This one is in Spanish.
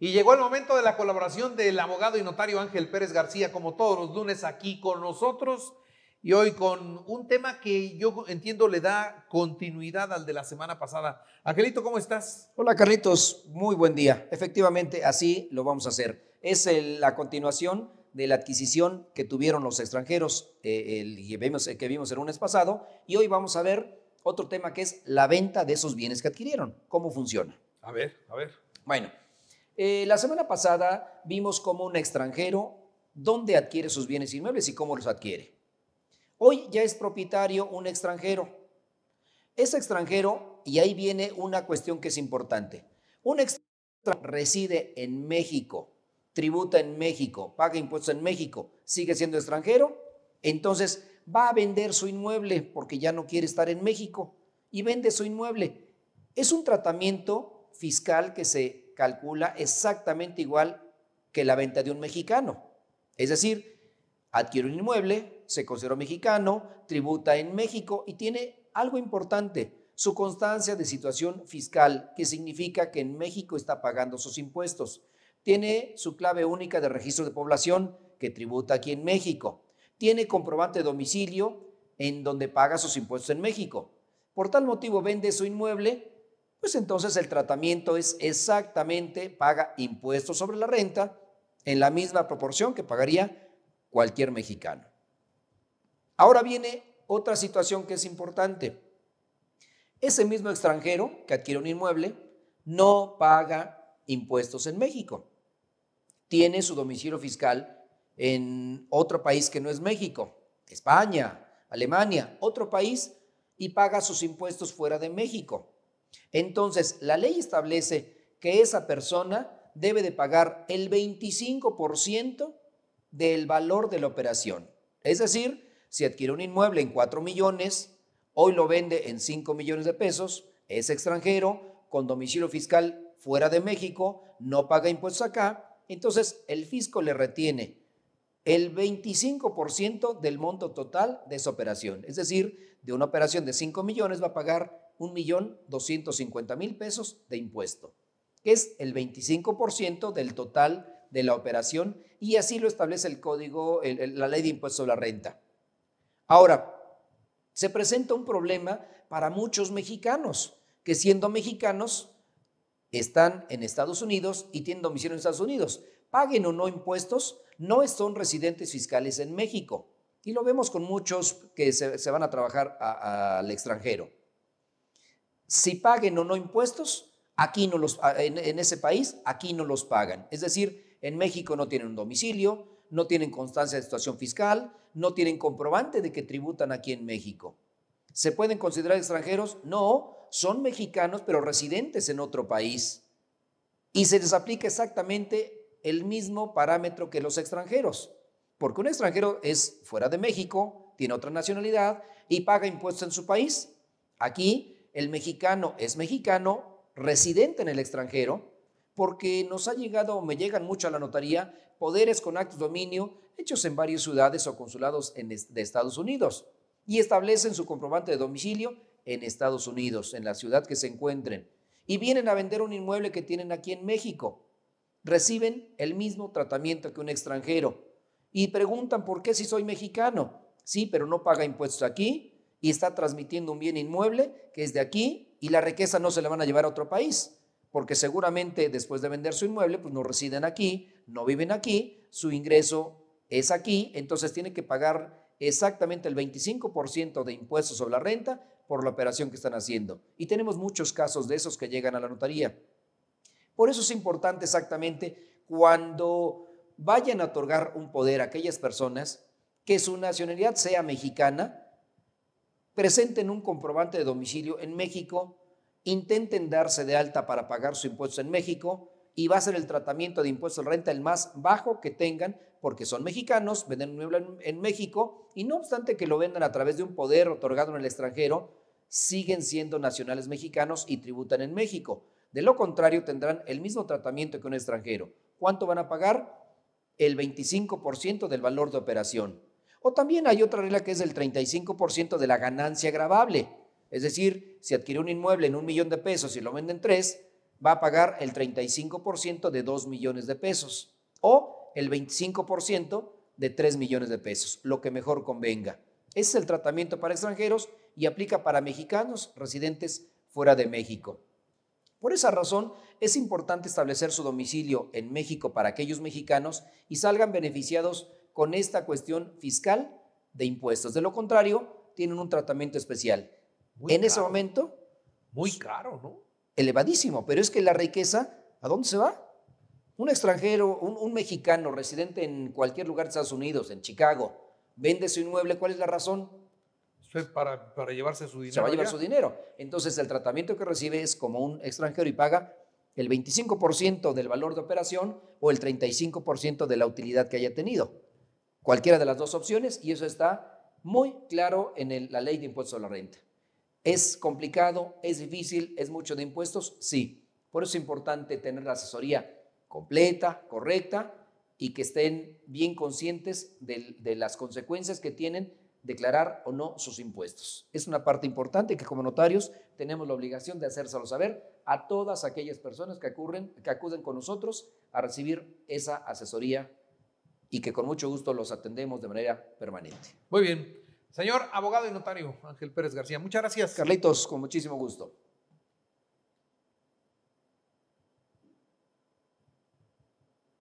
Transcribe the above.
Y llegó el momento de la colaboración del abogado y notario Ángel Pérez García, como todos los lunes aquí con nosotros, y hoy con un tema que yo entiendo le da continuidad al de la semana pasada. Angelito, ¿cómo estás? Hola Carlitos, muy buen día. Efectivamente, así lo vamos a hacer. Es la continuación de la adquisición que tuvieron los extranjeros eh, el, el eh, que vimos el lunes pasado, y hoy vamos a ver otro tema que es la venta de esos bienes que adquirieron. ¿Cómo funciona? A ver, a ver. Bueno. Eh, la semana pasada vimos cómo un extranjero, dónde adquiere sus bienes inmuebles y cómo los adquiere. Hoy ya es propietario un extranjero. Es extranjero, y ahí viene una cuestión que es importante, un extranjero reside en México, tributa en México, paga impuestos en México, sigue siendo extranjero, entonces va a vender su inmueble porque ya no quiere estar en México y vende su inmueble. Es un tratamiento fiscal que se calcula exactamente igual que la venta de un mexicano. Es decir, adquiere un inmueble, se considera mexicano, tributa en México y tiene algo importante, su constancia de situación fiscal, que significa que en México está pagando sus impuestos. Tiene su clave única de registro de población, que tributa aquí en México. Tiene comprobante de domicilio, en donde paga sus impuestos en México. Por tal motivo vende su inmueble pues entonces el tratamiento es exactamente, paga impuestos sobre la renta en la misma proporción que pagaría cualquier mexicano. Ahora viene otra situación que es importante. Ese mismo extranjero que adquiere un inmueble no paga impuestos en México. Tiene su domicilio fiscal en otro país que no es México, España, Alemania, otro país, y paga sus impuestos fuera de México. Entonces, la ley establece que esa persona debe de pagar el 25% del valor de la operación. Es decir, si adquiere un inmueble en 4 millones, hoy lo vende en 5 millones de pesos, es extranjero, con domicilio fiscal fuera de México, no paga impuestos acá, entonces el fisco le retiene el 25% del monto total de esa operación. Es decir, de una operación de 5 millones va a pagar 1.250.000 pesos de impuesto, que es el 25% del total de la operación y así lo establece el código, la ley de impuesto a la renta. Ahora, se presenta un problema para muchos mexicanos, que siendo mexicanos están en Estados Unidos y tienen domicilio en Estados Unidos. Paguen o no impuestos, no son residentes fiscales en México. Y lo vemos con muchos que se van a trabajar al extranjero si paguen o no impuestos, aquí no los, ah, en, en ese país, aquí no los pagan. Es decir, en México no tienen un domicilio, no tienen constancia de situación fiscal, no tienen comprobante de que tributan aquí en México. ¿Se pueden considerar extranjeros? No, son mexicanos pero residentes en otro país. Y se les aplica exactamente el mismo parámetro que los extranjeros, porque un extranjero es fuera de México, tiene otra nacionalidad y paga impuestos en su país. Aquí el mexicano es mexicano, residente en el extranjero, porque nos ha llegado me llegan mucho a la notaría poderes con actos de dominio hechos en varias ciudades o consulados de Estados Unidos y establecen su comprobante de domicilio en Estados Unidos, en la ciudad que se encuentren, y vienen a vender un inmueble que tienen aquí en México. Reciben el mismo tratamiento que un extranjero y preguntan por qué si soy mexicano. Sí, pero no paga impuestos aquí, y está transmitiendo un bien inmueble que es de aquí y la riqueza no se la van a llevar a otro país, porque seguramente después de vender su inmueble, pues no residen aquí, no viven aquí, su ingreso es aquí, entonces tiene que pagar exactamente el 25% de impuestos sobre la renta por la operación que están haciendo. Y tenemos muchos casos de esos que llegan a la notaría. Por eso es importante exactamente cuando vayan a otorgar un poder a aquellas personas que su nacionalidad sea mexicana, presenten un comprobante de domicilio en México, intenten darse de alta para pagar su impuesto en México y va a ser el tratamiento de impuesto de renta el más bajo que tengan porque son mexicanos, venden un mueble en, en México y no obstante que lo vendan a través de un poder otorgado en el extranjero, siguen siendo nacionales mexicanos y tributan en México. De lo contrario, tendrán el mismo tratamiento que un extranjero. ¿Cuánto van a pagar? El 25% del valor de operación. O también hay otra regla que es el 35% de la ganancia gravable, Es decir, si adquiere un inmueble en un millón de pesos y lo vende en tres, va a pagar el 35% de dos millones de pesos o el 25% de tres millones de pesos, lo que mejor convenga. Ese es el tratamiento para extranjeros y aplica para mexicanos residentes fuera de México. Por esa razón, es importante establecer su domicilio en México para aquellos mexicanos y salgan beneficiados con esta cuestión fiscal de impuestos. De lo contrario, tienen un tratamiento especial. en ese momento... Muy pues, caro, ¿no? Elevadísimo, pero es que la riqueza, ¿a dónde se va? Un extranjero, un, mexicano residente en cualquier lugar de Estados Unidos, en Chicago, vende su inmueble, ¿cuál es la razón? Para, llevarse su dinero. Se va a llevar su dinero. Entonces, el tratamiento que recibe es como un extranjero y paga el 25% del valor de operación o el 35% de la utilidad que haya tenido cualquiera de las dos opciones y eso está muy claro en la ley de impuestos a la renta. ¿Es complicado? ¿Es difícil? ¿Es mucho de impuestos? Sí. Por eso es importante tener la asesoría completa, correcta y que estén bien conscientes de, las consecuencias que tienen declarar o no sus impuestos. Es una parte importante que como notarios tenemos la obligación de hacérselo saber a todas aquellas personas que, que acuden con nosotros a recibir esa asesoría y que con mucho gusto los atendemos de manera permanente. Muy bien. Señor abogado y notario Ángel Pérez García, muchas gracias. Carlitos, con muchísimo gusto.